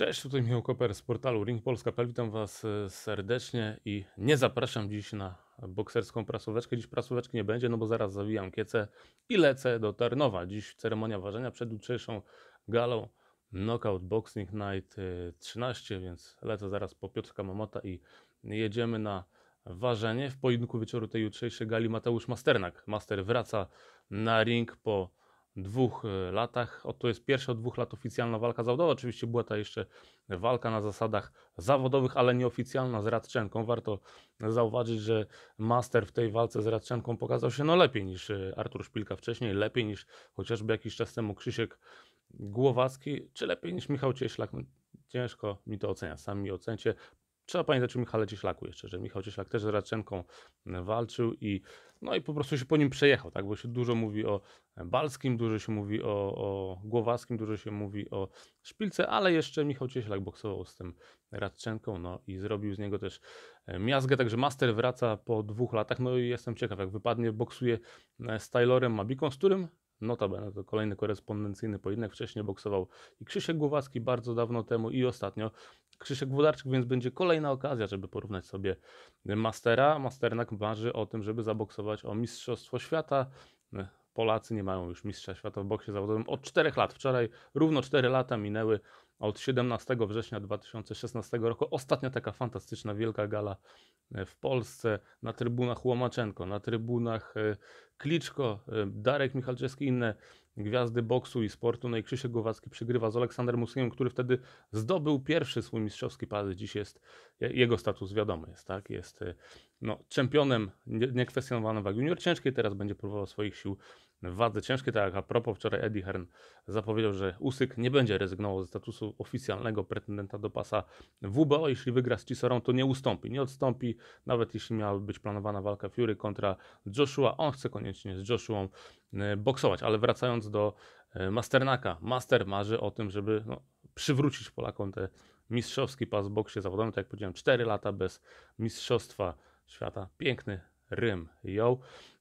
Cześć, tutaj Michał Koper z portalu Ring Polska. Witam Was e, serdecznie i nie zapraszam dziś na bokserską prasóweczkę. Dziś prasóweczki nie będzie, no bo zaraz zawijam kiece i lecę do Tarnowa. Dziś ceremonia ważenia przed jutrzejszą galą Knockout Boxing Night 13, e, więc lecę zaraz po Piotrka Mamota i jedziemy na ważenie. W pojedynku wieczoru tej jutrzejszej gali Mateusz Masternak. Master wraca na ring po dwóch e, latach. Oto jest pierwsza od dwóch lat oficjalna walka zawodowa. Oczywiście była ta jeszcze walka na zasadach zawodowych, ale nieoficjalna z Radczenką. Warto zauważyć, że Master w tej walce z Radczenką pokazał się no lepiej niż e, Artur Szpilka wcześniej, lepiej niż chociażby jakiś czas temu Krzysiek Głowacki, czy lepiej niż Michał Cieślak. No, ciężko mi to oceniać, sami ocencie. Trzeba pamiętać o Michale Cieślaku jeszcze, że Michał Cieślak też z Radczenką e, walczył i no i po prostu się po nim przejechał, tak? Bo się dużo mówi o e, Balskim, dużo się mówi o, o Głowackim, dużo się mówi o Szpilce, ale jeszcze Michał Cieślak boksował z tym Radczenką, no i zrobił z niego też e, miazgę, także Master wraca po dwóch latach, no i jestem ciekaw, jak wypadnie, boksuje z Taylorem Mabiką, z którym Notabene to kolejny korespondencyjny pojedynek, wcześniej boksował i Krzysiek Głowacki bardzo dawno temu i ostatnio Krzysiek Włodarczyk, więc będzie kolejna okazja, żeby porównać sobie Mastera. Masternak marzy o tym, żeby zaboksować o Mistrzostwo Świata. Polacy nie mają już mistrza świata w boksie zawodowym od 4 lat. Wczoraj równo 4 lata minęły od 17 września 2016 roku. Ostatnia taka fantastyczna wielka gala e, w Polsce na trybunach Łomaczenko, na trybunach e, Kliczko, e, Darek Michalczewski i inne gwiazdy boksu i sportu, no i Krzysiek Głowacki przegrywa z Aleksander Muskiem, który wtedy zdobył pierwszy swój mistrzowski pas. Dziś jest, jego status wiadomy jest, tak? Jest y, no, czempionem niekwestionowanym wagi junior ciężkiej, teraz będzie próbował swoich sił wadze ciężkie, Tak, a propos wczoraj Eddie Hearn zapowiedział, że Usyk nie będzie rezygnował ze statusu oficjalnego pretendenta do pasa WBO. Jeśli wygra z Cisorą, to nie ustąpi, nie odstąpi, nawet jeśli miałaby być planowana walka Fury kontra Joshua. On chce koniecznie z Joshua e, boksować, ale wracając do e, Masternaka. Master marzy o tym, żeby no, przywrócić Polakom ten mistrzowski pas w boksie zawodowym. Tak jak powiedziałem, 4 lata bez mistrzostwa świata. Piękny Rym ją.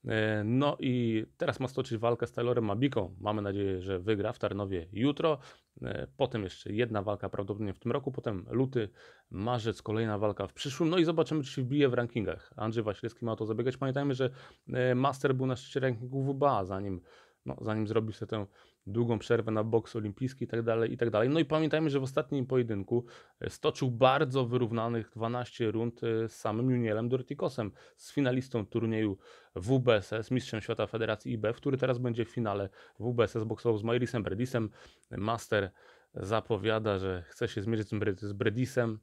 E, no i teraz ma stoczyć walkę z Taylorem Mabiką. Mamy nadzieję, że wygra w Tarnowie jutro. E, potem jeszcze jedna walka prawdopodobnie w tym roku, potem luty, marzec, kolejna walka w przyszłym. No i zobaczymy, czy się wbije w rankingach. Andrzej Wasilewski ma o to zabiegać. Pamiętajmy, że e, Master był na szczycie rankingu WBA, zanim no, zanim zrobił sobie tę długą przerwę na boks olimpijski i tak dalej, i tak dalej. No i pamiętajmy, że w ostatnim pojedynku e, stoczył bardzo wyrównanych 12 rund e, z samym Junielem Dorticosem, z finalistą turnieju WBS, z mistrzem świata Federacji IBF, który teraz będzie w finale WBS boksował z Mairisem Bredisem. Master zapowiada, że chce się zmierzyć z Bredisem,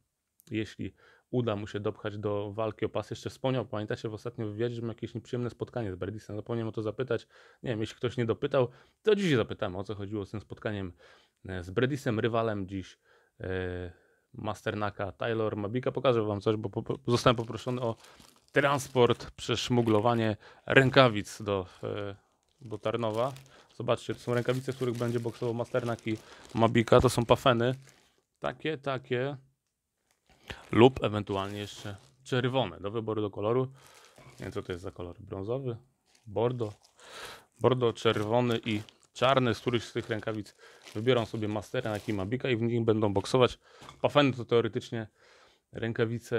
jeśli uda mu się dopchać do walki o pas. Jeszcze wspomniał, pamiętacie w ostatnim wywiadzie, że miał jakieś nieprzyjemne spotkanie z Berdisem. No, zapomniałem o to zapytać. Nie wiem, jeśli ktoś nie dopytał, to dzisiaj zapytamy, o co chodziło z tym spotkaniem e, z Bredisem, rywalem dziś yy, e, Masternaka, Taylor Mabika. Pokażę wam coś, bo po, po, zostałem poproszony o transport, przeszmuglowanie rękawic do, yy, e, do Tarnowa. Zobaczcie, to są rękawice, w których będzie boksował Masternak i Mabika. To są pafeny. Takie, takie lub ewentualnie jeszcze czerwone do wyboru do koloru. Nie wiem, co to jest za kolor. Brązowy, bordo, bordo, czerwony i czarny. Z którychś z tych rękawic wybiorą sobie mastera na Kimabika i w nich będą boksować. Pafeny to teoretycznie rękawice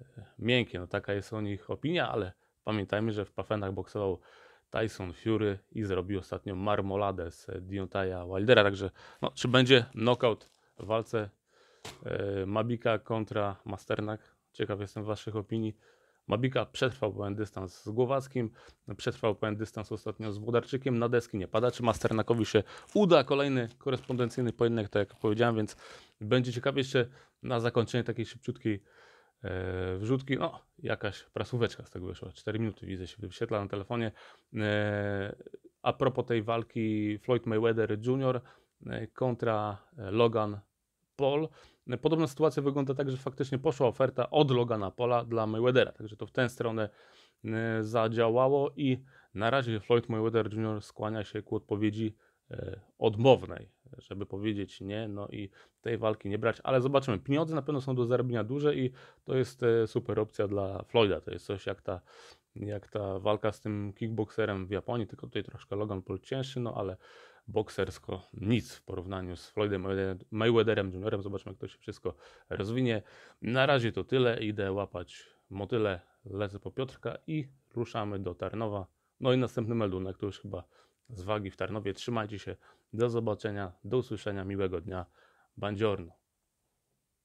e, miękkie. No taka jest o nich opinia, ale pamiętajmy, że w pafenach boksował Tyson Fury i zrobił ostatnio marmoladę z Deontaya Wildera. Także no, czy będzie knockout w walce E, Mabika kontra Masternak. Ciekaw jestem Waszych opinii. Mabika przetrwał pełen dystans z Głowackim, przetrwał pełen dystans ostatnio z Włodarczykiem, na deski nie pada. Czy Masternakowi się uda kolejny korespondencyjny pojedynek, tak jak powiedziałem, więc będzie ciekawie jeszcze na zakończenie takiej szybciutkiej e, wrzutki. No, jakaś prasóweczka z tego wyszła, 4 minuty widzę się wyświetla na telefonie. E, a propos tej walki Floyd Mayweather Jr. E, kontra e, Logan Paul. Podobna sytuacja wygląda tak, że faktycznie poszła oferta od Logana Pola dla Mayweathera, także to w tę stronę e, zadziałało i na razie Floyd Mayweather Jr. skłania się ku odpowiedzi e, odmownej, żeby powiedzieć nie, no i tej walki nie brać, ale zobaczymy. Pieniądze na pewno są do zarobienia duże i to jest e, super opcja dla Floyda. To jest coś jak ta, jak ta walka z tym kickboxerem w Japonii, tylko tutaj troszkę Logan Paul cięższy, no ale boksersko nic w porównaniu z Floydem Mayweatherem juniorem. Zobaczmy, jak to się wszystko rozwinie. Na razie to tyle. Idę łapać motyle, lecę po Piotrka i ruszamy do Tarnowa. No i następny meldunek to już chyba z wagi w Tarnowie. Trzymajcie się. Do zobaczenia, do usłyszenia. Miłego dnia. Bandziorno.